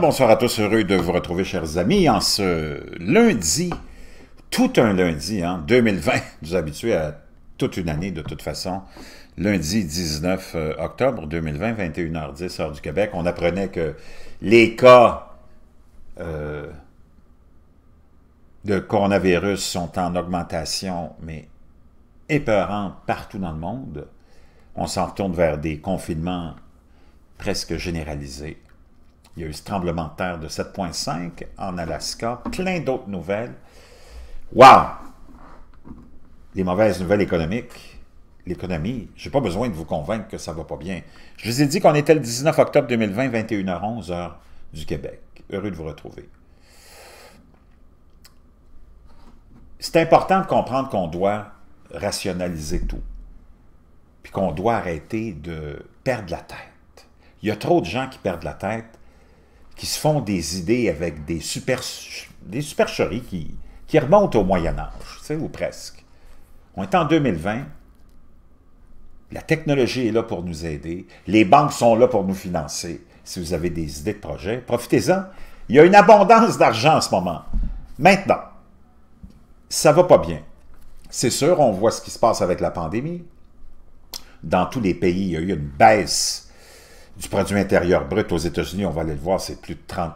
Bonsoir, à tous. Heureux de vous retrouver, chers amis, en ce lundi, tout un lundi, 2020. Nous habitués à toute une année, de toute façon. Lundi 19 euh, octobre 2020, 21h10, heure du Québec. On apprenait que les cas euh, de coronavirus sont en augmentation, mais épeurant partout dans le monde. On s'en retourne vers des confinements presque généralisés il y a eu ce tremblement de terre de 7,5 en Alaska, plein d'autres nouvelles. Wow! Les mauvaises nouvelles économiques, l'économie, je n'ai pas besoin de vous convaincre que ça ne va pas bien. Je vous ai dit qu'on était le 19 octobre 2020, 21h11, heure du Québec. Heureux de vous retrouver. C'est important de comprendre qu'on doit rationaliser tout, puis qu'on doit arrêter de perdre la tête. Il y a trop de gens qui perdent la tête qui se font des idées avec des, supercheries qui, remontent au Moyen Âge, tu sais, ou presque. On est en 2020. La technologie est là pour nous aider. Les banques sont là pour nous financer. Si vous avez des idées de projet, profitez-en. Il y a une abondance d'argent en ce moment. Maintenant, ça ne va pas bien. C'est sûr, on voit ce qui se passe avec la pandémie. Dans tous les pays, il y a eu une baisse du produit intérieur brut aux États-Unis, on va aller le voir, c'est plus de 30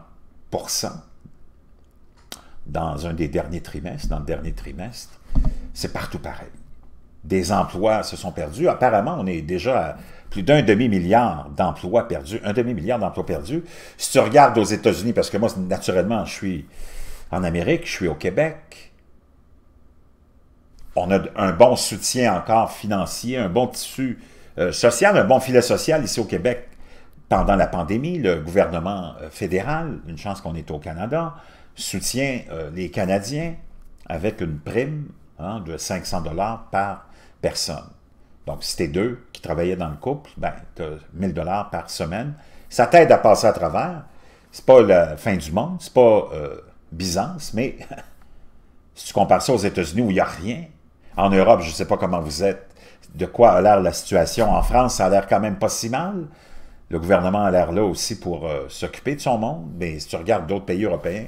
dans un des derniers trimestres, dans le dernier trimestre. C'est partout pareil. Des emplois se sont perdus. Apparemment, on est déjà à plus d'un demi-milliard d'emplois perdus. Un demi-milliard d'emplois perdus. Si tu regardes aux États-Unis, parce que moi, naturellement, je suis en Amérique, je suis au Québec, on a un bon soutien encore financier, un bon tissu euh, social, un bon filet social ici au Québec pendant la pandémie, le gouvernement euh, fédéral, une chance qu'on est au Canada, soutient euh, les Canadiens avec une prime hein, de 500 dollars par personne. Donc, si t'es deux qui travaillaient dans le couple, ben, as 1000 dollars par semaine. Ça t'aide à passer à travers. C'est pas la fin du monde, c'est pas euh, Byzance, mais si tu compares ça aux États-Unis où il n'y a rien, en Europe, je ne sais pas comment vous êtes, de quoi a l'air la situation. En France, ça a l'air quand même pas si mal le gouvernement a l'air là aussi pour euh, s'occuper de son monde, mais si tu regardes d'autres pays européens,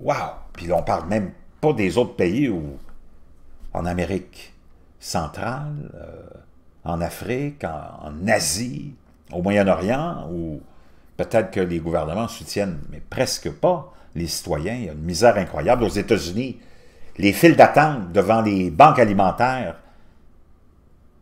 waouh! Puis là, on parle même pas des autres pays où, en Amérique centrale, euh, en Afrique, en, en Asie, au Moyen-Orient, où peut-être que les gouvernements soutiennent, mais presque pas, les citoyens. Il y a une misère incroyable. Aux États-Unis, les files d'attente devant les banques alimentaires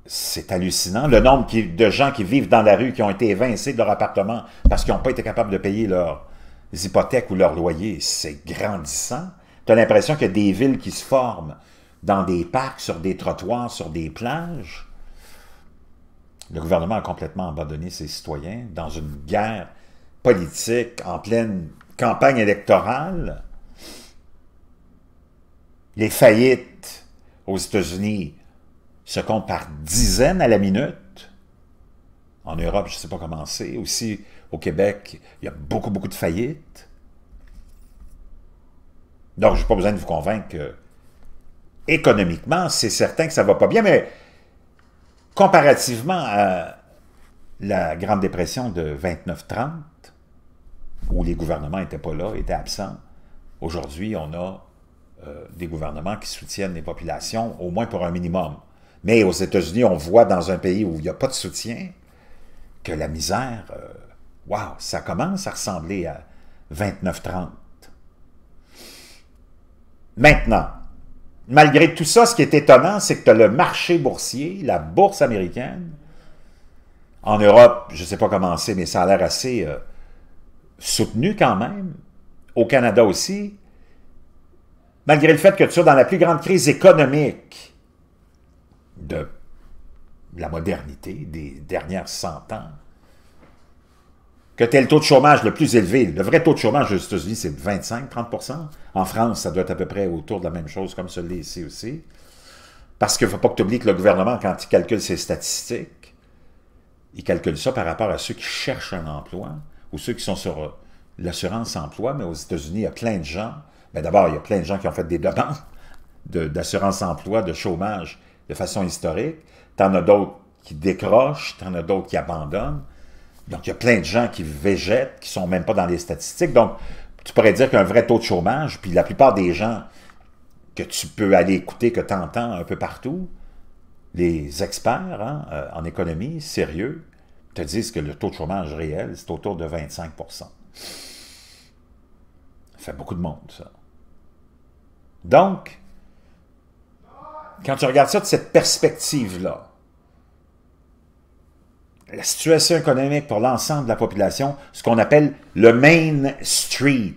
c'est hallucinant le nombre de gens qui vivent dans la rue, qui ont été évincés de leur appartement parce qu'ils n'ont pas été capables de payer leurs hypothèques ou leurs loyers. C'est grandissant. Tu as l'impression qu'il y a des villes qui se forment dans des parcs, sur des trottoirs, sur des plages. Le gouvernement a complètement abandonné ses citoyens dans une guerre politique en pleine campagne électorale. Les faillites aux États-Unis, se compte par dizaines à la minute. En Europe, je ne sais pas comment c'est. Aussi, au Québec, il y a beaucoup, beaucoup de faillites. Donc, je n'ai pas besoin de vous convaincre que économiquement, c'est certain que ça ne va pas bien, mais comparativement à la Grande Dépression de 29-30, où les gouvernements n'étaient pas là, étaient absents, aujourd'hui, on a euh, des gouvernements qui soutiennent les populations, au moins pour un minimum. Mais aux États-Unis, on voit dans un pays où il n'y a pas de soutien que la misère, euh, waouh, wow, ça commence à ressembler à 29-30. Maintenant, malgré tout ça, ce qui est étonnant, c'est que tu as le marché boursier, la bourse américaine. En Europe, je ne sais pas comment c'est, mais ça a l'air assez euh, soutenu quand même. Au Canada aussi. Malgré le fait que tu sois dans la plus grande crise économique de la modernité des dernières 100 ans, que le taux de chômage le plus élevé, le vrai taux de chômage aux États-Unis, c'est 25-30 En France, ça doit être à peu près autour de la même chose comme celui ici aussi. Parce qu'il ne faut pas que tu oublies que le gouvernement, quand il calcule ses statistiques, il calcule ça par rapport à ceux qui cherchent un emploi ou ceux qui sont sur euh, l'assurance-emploi. Mais aux États-Unis, il y a plein de gens. Mais ben, D'abord, il y a plein de gens qui ont fait des demandes d'assurance-emploi, de chômage, de façon historique. T'en as d'autres qui décrochent, t'en as d'autres qui abandonnent. Donc, il y a plein de gens qui végètent, qui sont même pas dans les statistiques. Donc, tu pourrais dire qu'un vrai taux de chômage, puis la plupart des gens que tu peux aller écouter, que tu entends un peu partout, les experts hein, euh, en économie, sérieux, te disent que le taux de chômage réel, c'est autour de 25 Ça fait beaucoup de monde, ça. Donc, quand tu regardes ça de cette perspective-là, la situation économique pour l'ensemble de la population, ce qu'on appelle le main street,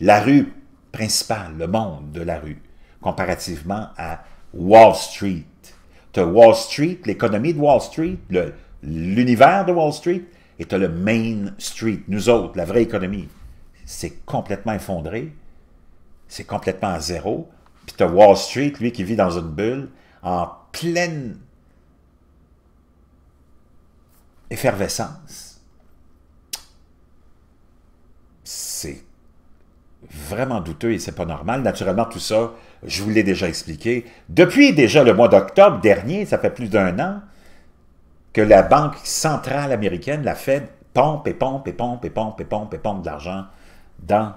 la rue principale, le monde de la rue, comparativement à Wall Street. Tu as Wall Street, l'économie de Wall Street, l'univers de Wall Street, et tu as le Main Street, nous autres, la vraie économie. C'est complètement effondré, c'est complètement à zéro, Wall Street, lui, qui vit dans une bulle en pleine effervescence. C'est vraiment douteux et c'est pas normal. Naturellement, tout ça, je vous l'ai déjà expliqué. Depuis déjà le mois d'octobre dernier, ça fait plus d'un an, que la Banque centrale américaine, la Fed, et pompe et pompe et pompe et pompe et pompe, et pompe de l'argent dans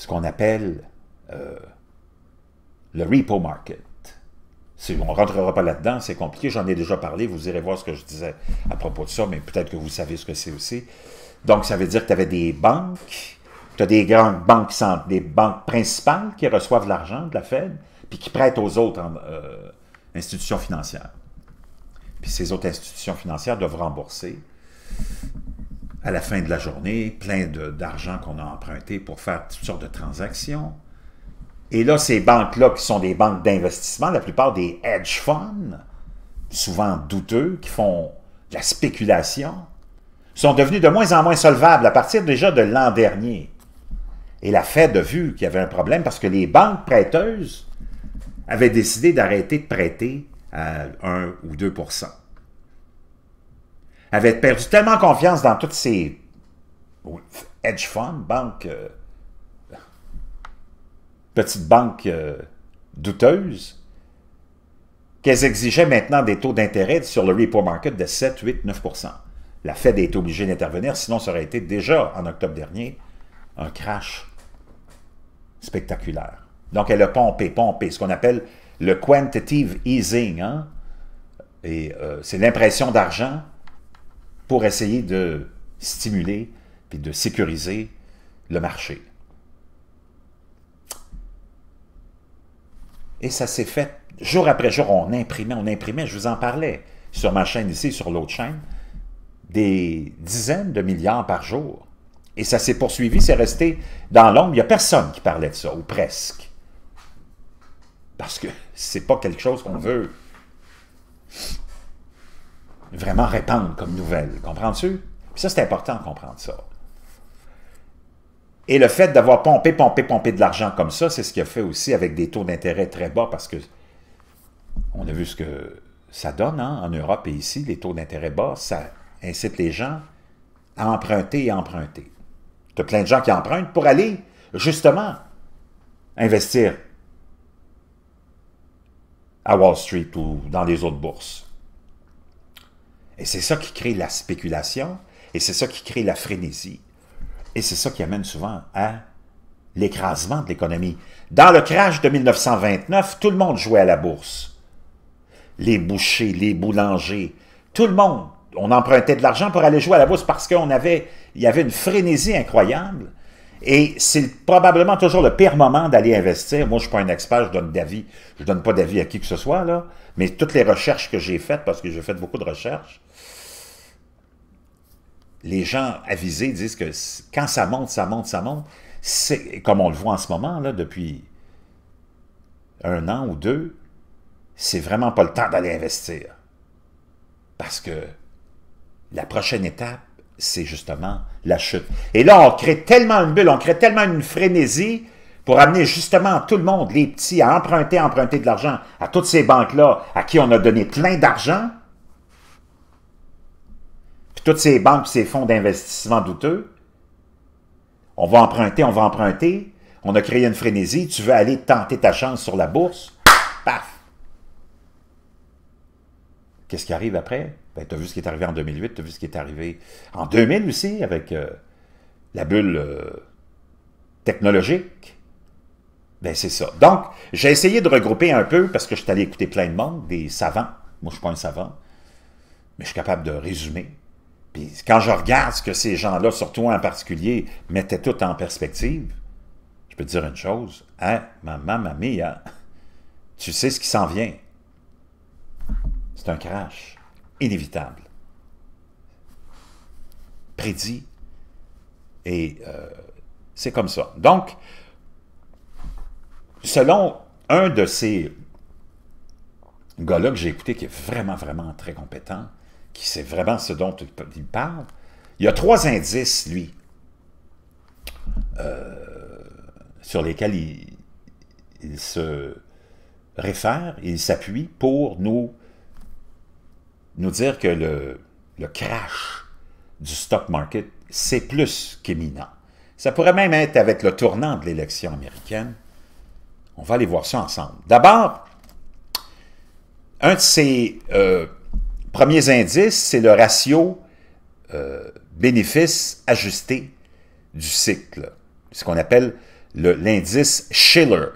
ce qu'on appelle euh, le repo market. on ne rentrera pas là-dedans, c'est compliqué, j'en ai déjà parlé, vous irez voir ce que je disais à propos de ça, mais peut-être que vous savez ce que c'est aussi. Donc, ça veut dire que tu avais des banques, tu as des grandes banques, des banques principales qui reçoivent l'argent de la Fed, puis qui prêtent aux autres euh, institutions financières. Puis ces autres institutions financières doivent rembourser à la fin de la journée, plein d'argent qu'on a emprunté pour faire toutes sortes de transactions. Et là, ces banques-là, qui sont des banques d'investissement, la plupart des hedge funds, souvent douteux, qui font de la spéculation, sont devenus de moins en moins solvables à partir déjà de l'an dernier. Et la Fed a vu qu'il y avait un problème parce que les banques prêteuses avaient décidé d'arrêter de prêter à 1 ou 2 avait perdu tellement confiance dans toutes ces hedge funds, banques, euh, petites banques euh, douteuses, qu'elles exigeaient maintenant des taux d'intérêt sur le repo market de 7, 8, 9 La Fed est obligée d'intervenir, sinon ça aurait été déjà, en octobre dernier, un crash spectaculaire. Donc elle a pompé, pompé, ce qu'on appelle le quantitative easing. Hein. Et euh, c'est l'impression d'argent pour essayer de stimuler et de sécuriser le marché. Et ça s'est fait jour après jour. On imprimait, on imprimait, je vous en parlais sur ma chaîne ici, sur l'autre chaîne, des dizaines de milliards par jour. Et ça s'est poursuivi, c'est resté dans l'ombre. Il n'y a personne qui parlait de ça, ou presque. Parce que c'est pas quelque chose qu'on veut vraiment répandre comme nouvelle. Comprends-tu? Puis ça, c'est important de comprendre ça. Et le fait d'avoir pompé, pompé, pompé de l'argent comme ça, c'est ce qu'il a fait aussi avec des taux d'intérêt très bas parce que on a vu ce que ça donne hein, en Europe et ici, les taux d'intérêt bas, ça incite les gens à emprunter et emprunter. Tu as plein de gens qui empruntent pour aller justement investir à Wall Street ou dans les autres bourses. Et c'est ça qui crée la spéculation, et c'est ça qui crée la frénésie, et c'est ça qui amène souvent à l'écrasement de l'économie. Dans le crash de 1929, tout le monde jouait à la bourse. Les bouchers, les boulangers, tout le monde. On empruntait de l'argent pour aller jouer à la bourse parce qu'on avait, y avait une frénésie incroyable. Et c'est probablement toujours le pire moment d'aller investir. Moi, je ne suis pas un expert, je donne d'avis. Je ne donne pas d'avis à qui que ce soit, là. Mais toutes les recherches que j'ai faites, parce que j'ai fait beaucoup de recherches, les gens avisés disent que quand ça monte, ça monte, ça monte, c'est comme on le voit en ce moment, là, depuis un an ou deux, c'est vraiment pas le temps d'aller investir. Parce que la prochaine étape, c'est justement la chute. Et là, on crée tellement une bulle, on crée tellement une frénésie pour amener justement tout le monde, les petits, à emprunter, emprunter de l'argent à toutes ces banques-là à qui on a donné plein d'argent, toutes ces banques, ces fonds d'investissement douteux, on va emprunter, on va emprunter, on a créé une frénésie, tu veux aller tenter ta chance sur la bourse, paf! Qu'est-ce qui arrive après? Ben, tu as vu ce qui est arrivé en 2008, tu as vu ce qui est arrivé en 2000 aussi, avec euh, la bulle euh, technologique. Ben, c'est ça. Donc, j'ai essayé de regrouper un peu, parce que je suis allé écouter plein de monde, des savants. Moi, je ne suis pas un savant, mais je suis capable de résumer puis quand je regarde ce que ces gens-là, surtout en particulier, mettaient tout en perspective, je peux te dire une chose, hein, maman, mamie, hein, tu sais ce qui s'en vient. C'est un crash inévitable. Prédit. Et euh, c'est comme ça. Donc, selon un de ces gars-là que j'ai écouté, qui est vraiment, vraiment très compétent, qui c'est vraiment ce dont il parle, il y a trois indices, lui, euh, sur lesquels il, se réfère, il s'appuie pour nous, nous dire que le, le crash du stock market, c'est plus qu'éminent. Ça pourrait même être avec le tournant de l'élection américaine. On va aller voir ça ensemble. D'abord, un de ces euh, Premier indice, c'est le ratio euh, bénéfice ajusté du cycle, ce qu'on appelle l'indice Schiller,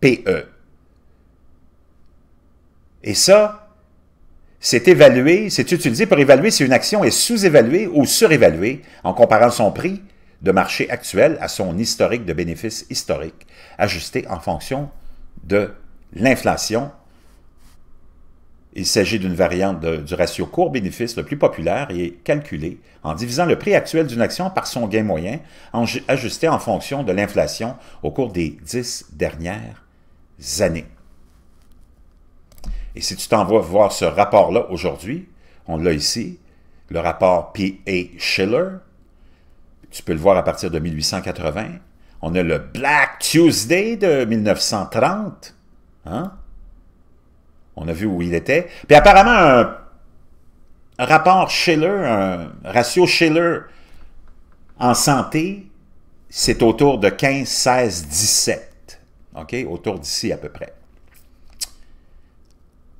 PE. Et ça, c'est évalué, c'est utilisé pour évaluer si une action est sous-évaluée ou surévaluée en comparant son prix de marché actuel à son historique de bénéfices historique, ajusté en fonction de l'inflation il s'agit d'une variante du ratio court bénéfice le plus populaire et est calculé en divisant le prix actuel d'une action par son gain moyen, ajusté en fonction de l'inflation au cours des dix dernières années. Et si tu t'envoies voir ce rapport-là aujourd'hui, on l'a ici, le rapport P.A. Schiller, tu peux le voir à partir de 1880. On a le Black Tuesday de 1930. Hein? On a vu où il était. Puis apparemment, un, rapport Schiller, un ratio Schiller en santé, c'est autour de 15, 16, 17. OK? Autour d'ici à peu près.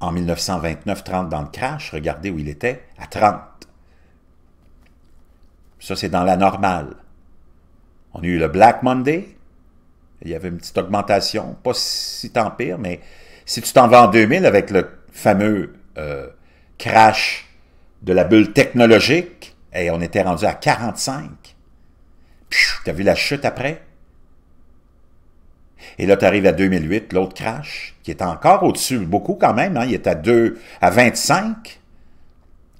En 1929-30 dans le crash, regardez où il était, à 30. Ça, c'est dans la normale. On a eu le Black Monday. Il y avait une petite augmentation, pas si tant pire, mais si tu t'en vas en 2000 avec le fameux euh, crash de la bulle technologique, et on était rendu à 45. Tu as vu la chute après? Et là, tu arrives à 2008, l'autre crash, qui est encore au-dessus, beaucoup quand même, hein, il est à, 2, à 25.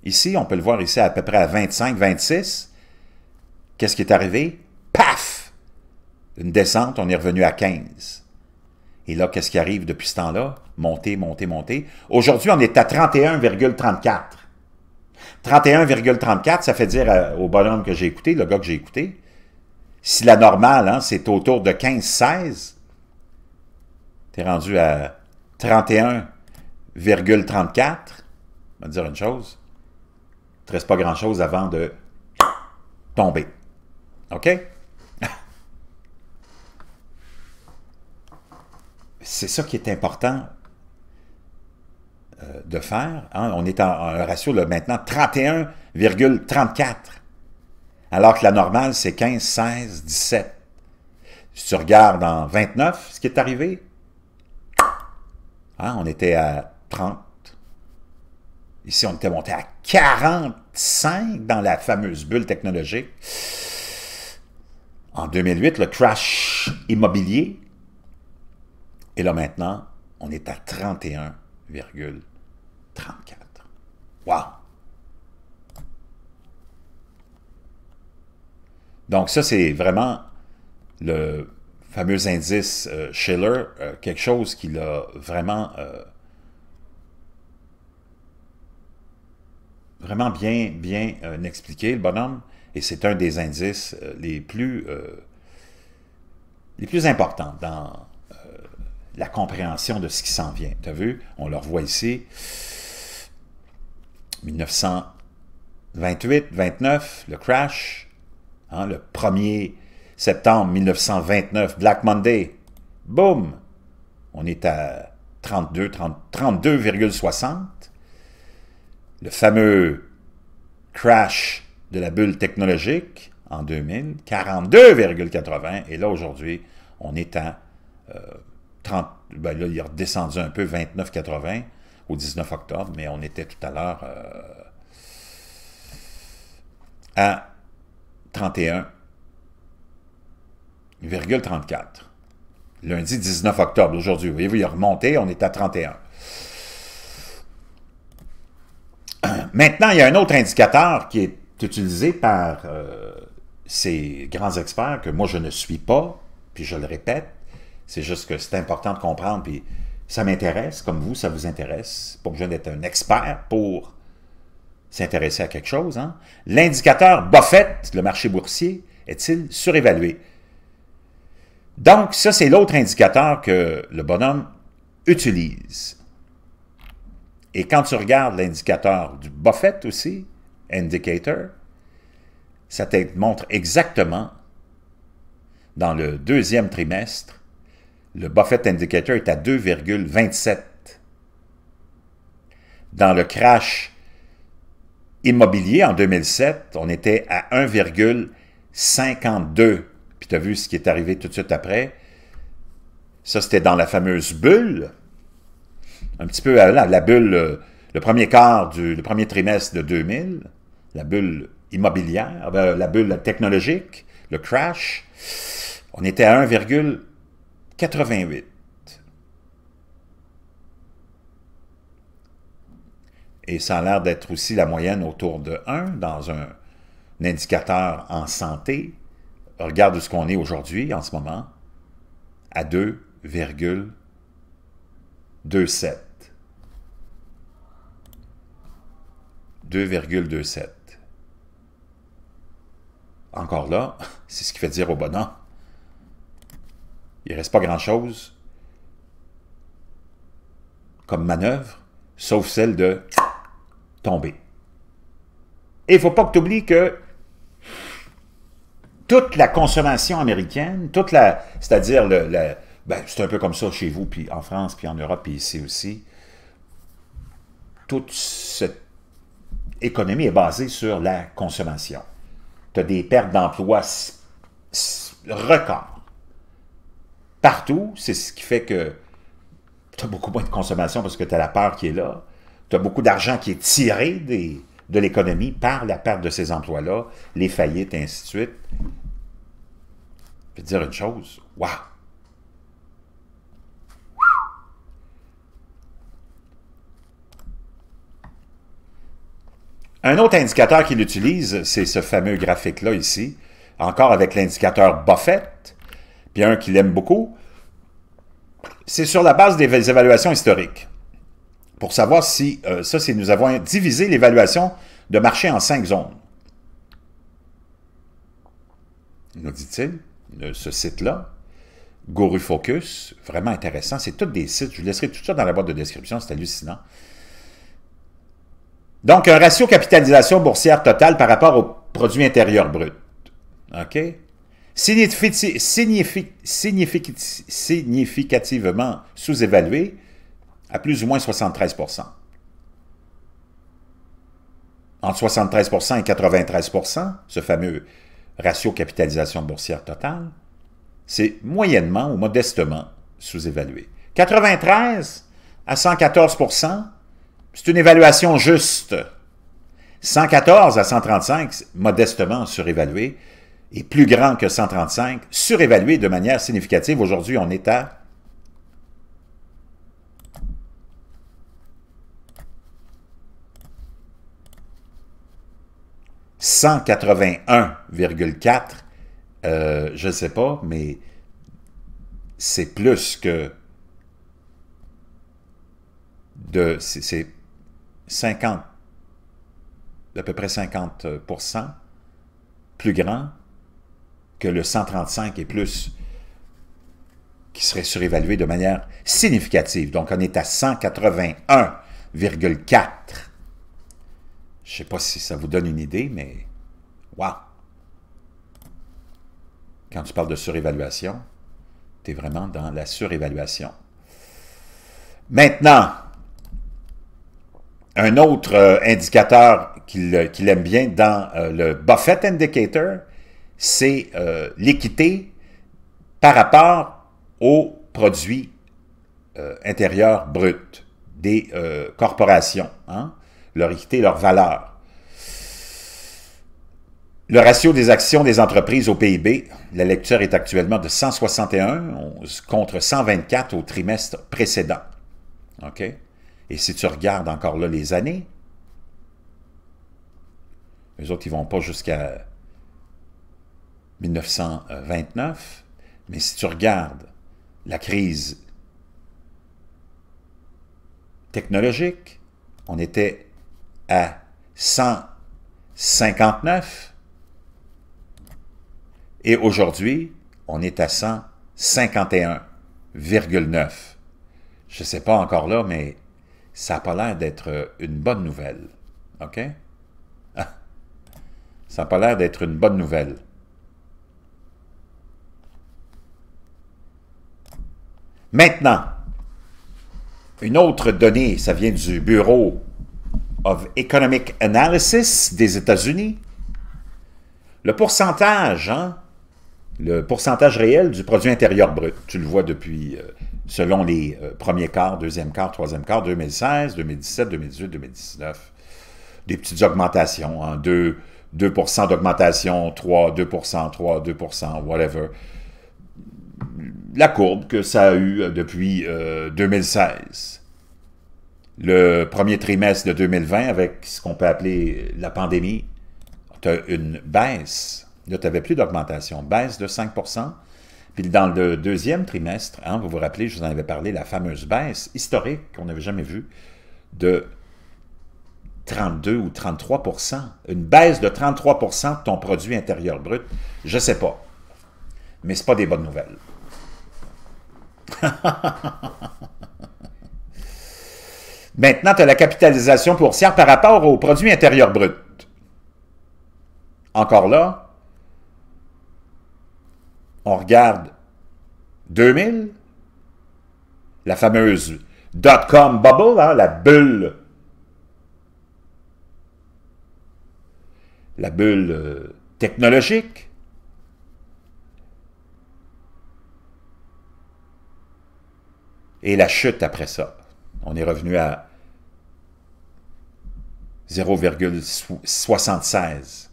Ici, on peut le voir ici à peu près à 25, 26. Qu'est-ce qui est arrivé? Paf! Une descente, on est revenu à 15. Et là, qu'est-ce qui arrive depuis ce temps-là? Monter, monter, monter. Aujourd'hui, on est à 31,34. 31,34, ça fait dire euh, au bonhomme que j'ai écouté, le gars que j'ai écouté, si la normale, hein, c'est autour de 15-16, t'es rendu à 31,34. On va dire une chose, il ne reste pas grand-chose avant de tomber. OK? c'est ça qui est important euh, de faire. Hein. On est en, un ratio là, maintenant 31,34, alors que la normale, c'est 15, 16, 17. Si tu regardes en 29, ce qui est arrivé, hein, on était à 30. Ici, on était monté à 45 dans la fameuse bulle technologique. En 2008, le crash immobilier et là maintenant, on est à 31,34. Wow! Donc ça, c'est vraiment le fameux indice euh, Schiller, euh, quelque chose qui l'a vraiment, euh, vraiment bien, bien expliqué, le bonhomme. Et c'est un des indices les plus, les plus importants dans la compréhension de ce qui s'en vient. Tu as vu? On le revoit ici. 1928, 29, le crash. Hein, le 1er septembre 1929, Black Monday. Boum! On est à 32,60. le fameux crash de la bulle technologique en 2000, 42,80. Et là, aujourd'hui, on est à euh, 30, ben là, il est redescendu un peu, 29,80 au 19 octobre, mais on était tout à l'heure euh, à 31,34. Lundi 19 octobre, aujourd'hui. vous Voyez-vous, il est remonté, on est à 31. Maintenant, il y a un autre indicateur qui est utilisé par euh, ces grands experts que moi je ne suis pas, puis je le répète, c'est juste que c'est important de comprendre, puis ça m'intéresse, comme vous, ça vous intéresse. Pas besoin d'être un expert pour s'intéresser à quelque chose. Hein. L'indicateur Buffett, le marché boursier, est-il surévalué? Donc, ça, c'est l'autre indicateur que le bonhomme utilise. Et quand tu regardes l'indicateur du Buffett aussi, Indicator, ça te montre exactement dans le deuxième trimestre le Buffett Indicator est à 2,27. Dans le crash immobilier en 2007, on était à 1,52. Puis tu as vu ce qui est arrivé tout de suite après. Ça, c'était dans la fameuse bulle. Un petit peu à la, bulle, euh, le premier quart du premier trimestre de 2000, la bulle immobilière, euh, la bulle technologique, le crash. On était à 1,52. 88. Et ça a l'air d'être aussi la moyenne autour de 1 dans un, indicateur en santé. Regarde ce qu'on est aujourd'hui en ce moment, à 2,27. 2,27. Encore là, c'est ce qui fait dire au bonhomme il ne reste pas grand-chose comme manœuvre, sauf celle de tomber. Et il ne faut pas que tu oublies que toute la consommation américaine, toute la, c'est-à-dire, le, ben, c'est un peu comme ça chez vous, puis en France, puis en Europe, puis ici aussi, toute cette économie est basée sur la consommation. Tu as des pertes d'emplois records partout. C'est ce qui fait que tu as beaucoup moins de consommation parce que tu as la peur qui est là. Tu as beaucoup d'argent qui est tiré de l'économie par la perte de ces emplois-là, les faillites, ainsi de suite. Je vais dire une chose, waouh! Un autre indicateur qu'il utilise, c'est ce fameux graphique-là ici, encore avec l'indicateur Buffett, puis un qu'il aime beaucoup, c'est sur la base des évaluations historiques. Pour savoir si, euh, ça c'est nous avons divisé l'évaluation de marché en cinq zones. Nous dit-il, ce site-là, Guru Focus, vraiment intéressant. C'est tous des sites, je vous laisserai tout ça dans la boîte de description, c'est hallucinant. Donc, un ratio capitalisation boursière totale par rapport au produit intérieur brut. OK? significativement sous-évalué à plus ou moins 73 Entre 73 et 93 ce fameux ratio capitalisation boursière totale, c'est moyennement ou modestement sous-évalué. 93 à 114 c'est une évaluation juste. 114 à 135, modestement surévalué est plus grand que 135, surévalué de manière significative. Aujourd'hui, on est à 181,4, euh, je ne sais pas, mais c'est plus que de... c'est 50, à peu près 50 plus grand que le 135 et plus qui serait surévalué de manière significative. Donc, on est à 181,4. Je ne sais pas si ça vous donne une idée, mais waouh! Quand tu parles de surévaluation, tu es vraiment dans la surévaluation. Maintenant, un autre euh, indicateur qu'il aime bien dans euh, le Buffett Indicator, c'est euh, l'équité par rapport aux produits euh, intérieurs bruts des euh, corporations, hein, leur équité, leur valeur. Le ratio des actions des entreprises au PIB, la lecture est actuellement de 161 contre 124 au trimestre précédent. OK? Et si tu regardes encore là les années, les autres, ils vont pas jusqu'à 1929, mais si tu regardes la crise technologique, on était à 159 et aujourd'hui, on est à 151,9. Je ne sais pas encore là, mais ça n'a pas l'air d'être une bonne nouvelle. OK? ça n'a pas l'air d'être une bonne nouvelle. Maintenant, une autre donnée, ça vient du Bureau of Economic Analysis des États-Unis. Le pourcentage, hein, le pourcentage réel du produit intérieur brut, tu le vois depuis, euh, selon les euh, premiers quarts, deuxième quart, troisième quart, 2016, 2017, 2018, 2019. Des petites augmentations, 2 hein, d'augmentation, 3, 2 3, 2 whatever la courbe que ça a eu euh, depuis 2016. Euh, le premier trimestre de 2020, avec ce qu'on peut appeler la pandémie, tu as une baisse. Là, tu n'avais plus d'augmentation, baisse de 5 Puis dans le deuxième trimestre, hein, vous vous rappelez, je vous en avais parlé, la fameuse baisse historique qu'on n'avait jamais vue de 32 ou 33 une baisse de 33 de ton produit intérieur brut, je ne sais pas mais c'est pas des bonnes nouvelles. Maintenant, tu as la capitalisation boursière par rapport au produit intérieur brut. Encore là, on regarde 2000, la fameuse dot-com bubble, hein, la bulle. La bulle euh, technologique. Et la chute après ça, on est revenu à 0,76,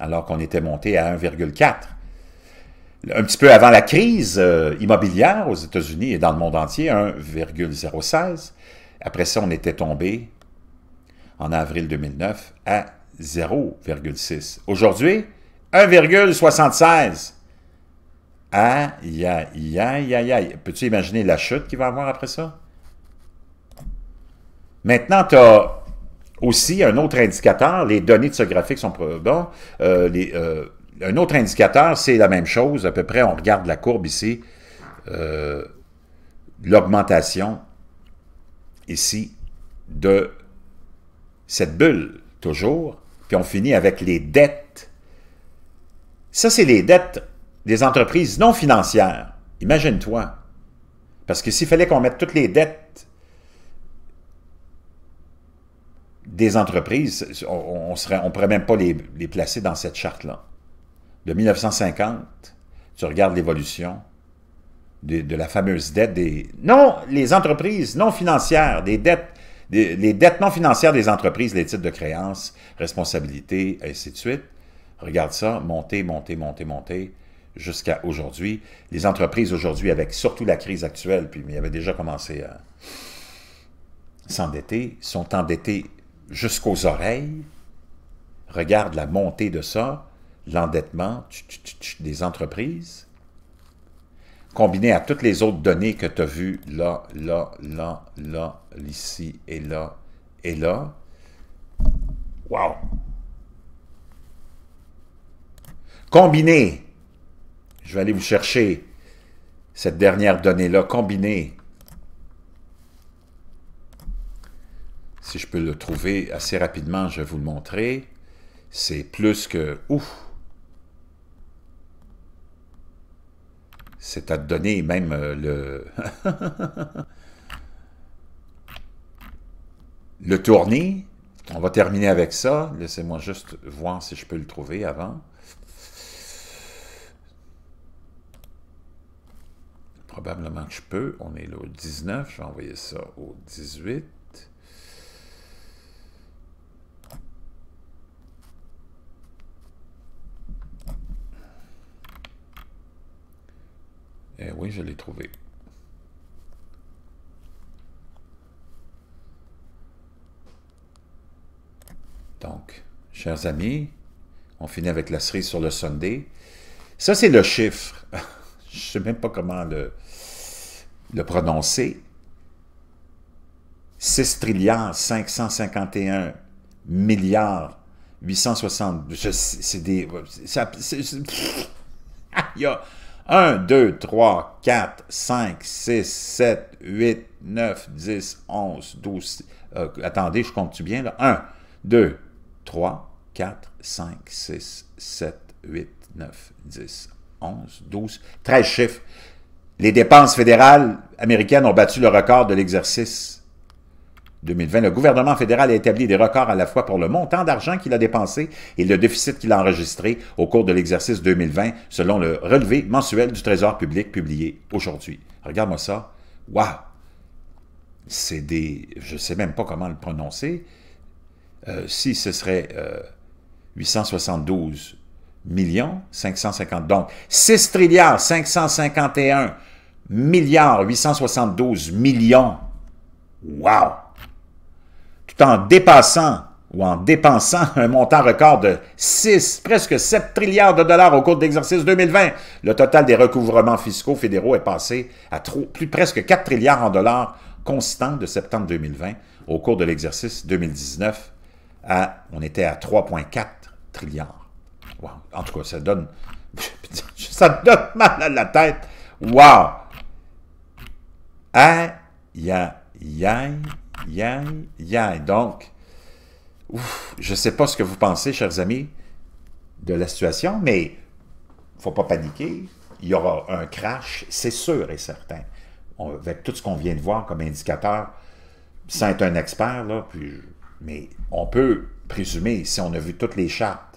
alors qu'on était monté à 1,4. Un petit peu avant la crise euh, immobilière aux États-Unis et dans le monde entier, 1,016. Après ça, on était tombé en avril 2009 à 0,6. Aujourd'hui, 1,76. Aïe, aïe, aïe, aïe, aïe. Peux-tu imaginer la chute qu'il va avoir après ça? Maintenant, tu as aussi un autre indicateur. Les données de ce graphique sont bon. Euh, euh, un autre indicateur, c'est la même chose. À peu près, on regarde la courbe ici. Euh, l'augmentation ici de cette bulle, toujours. Puis on finit avec les dettes. Ça, c'est les dettes des entreprises non financières. Imagine-toi. Parce que s'il fallait qu'on mette toutes les dettes des entreprises, on ne pourrait même pas les, placer dans cette charte-là. De 1950, tu regardes l'évolution de, la fameuse dette des... Non, les entreprises non financières, des dettes, les dettes non financières des entreprises, les titres de créances, responsabilités, ainsi de suite. Regarde ça, monter, monter, monter, monter jusqu'à aujourd'hui. Les entreprises aujourd'hui, avec surtout la crise actuelle, puis il y avait déjà commencé à s'endetter, sont endettées jusqu'aux oreilles. Regarde la montée de ça, l'endettement des entreprises, combiné à toutes les autres données que tu as vues là, là, là, là, ici et là, et là. Wow! Combiné je vais aller vous chercher cette dernière donnée-là combinée. Si je peux le trouver assez rapidement, je vais vous le montrer. C'est plus que... Ouf! C'est à donner même euh, le... le tournis. On va terminer avec ça. Laissez-moi juste voir si je peux le trouver avant. probablement que je peux. On est là au 19, je vais envoyer ça au 18. Eh oui, je l'ai trouvé. Donc, chers amis, on finit avec la cerise sur le Sunday. Ça, c'est le chiffre. je ne sais même pas comment le, le prononcer, 6 trilliards 551 milliards 860, c'est des... il y a 1, 2, 3, 4, 5, 6, 7, 8, 9, 10, 11, 12... attendez, je compte-tu bien, là? 1, 2, 3, 4, 5, 6, 7, 8, 9, 10, 11, 12, 13 chiffres. Les dépenses fédérales américaines ont battu le record de l'exercice 2020. Le gouvernement fédéral a établi des records à la fois pour le montant d'argent qu'il a dépensé et le déficit qu'il a enregistré au cours de l'exercice 2020, selon le relevé mensuel du Trésor public publié aujourd'hui. Regarde-moi ça. Waouh! C'est des... Je ne sais même pas comment le prononcer. Euh, si ce serait 872 euh, millions 550. Donc, 6 551 milliards 872 millions. Wow! Tout en dépassant ou en dépensant un montant record de 6, presque 7 trilliards de dollars au cours de l'exercice 2020. Le total des recouvrements fiscaux fédéraux est passé à plus presque 4 trilliards en dollars constants de septembre 2020 au cours de l'exercice 2019. À, on était à 3,4 trilliards. En tout cas, ça donne. ça donne mal à la tête. Wow! Aïe, aïe, aïe, aïe, Donc, je ne sais pas ce que vous pensez, chers amis, de la situation, mais il ne faut pas paniquer. Il y aura un crash, c'est sûr et certain. avec tout ce qu'on vient de voir comme indicateur, sans être un expert, là, puis, mais on peut présumer, si on a vu toutes les chartes,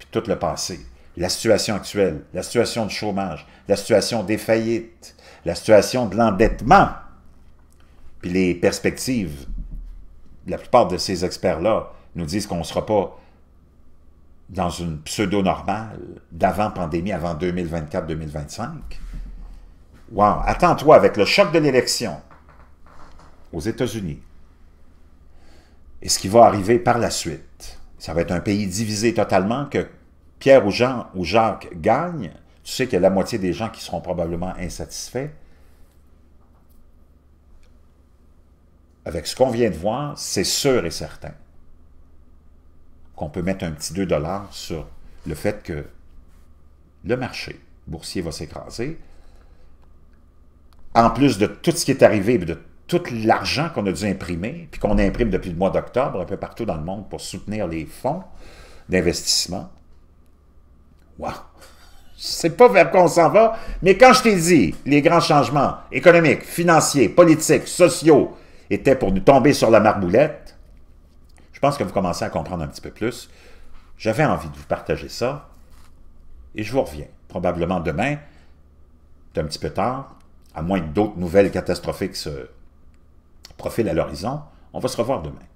puis tout le passé. La situation actuelle, la situation du chômage, la situation des faillites, la situation de l'endettement, puis les perspectives. La plupart de ces experts-là nous disent qu'on ne sera pas dans une pseudo-normale d'avant-pandémie, avant, 2024-2025. Wow! Attends-toi avec le choc de l'élection aux États-Unis et ce qui va arriver par la suite ça va être un pays divisé totalement, que Pierre ou, Jean, ou Jacques gagnent, tu sais qu'il y a la moitié des gens qui seront probablement insatisfaits. Avec ce qu'on vient de voir, c'est sûr et certain qu'on peut mettre un petit 2 sur le fait que le marché boursier va s'écraser. En plus de tout ce qui est arrivé, de tout l'argent qu'on a dû imprimer, puis qu'on imprime depuis le mois d'octobre un peu partout dans le monde pour soutenir les fonds d'investissement. Wow! Je ne sais pas vers quoi on s'en va, mais quand je t'ai dit, les grands changements économiques, financiers, politiques, sociaux étaient pour nous tomber sur la marboulette, je pense que vous commencez à comprendre un petit peu plus. J'avais envie de vous partager ça, et je vous reviens, probablement demain, c'est un petit peu tard, à moins que d'autres nouvelles catastrophiques se profil à l'horizon. On va se revoir demain.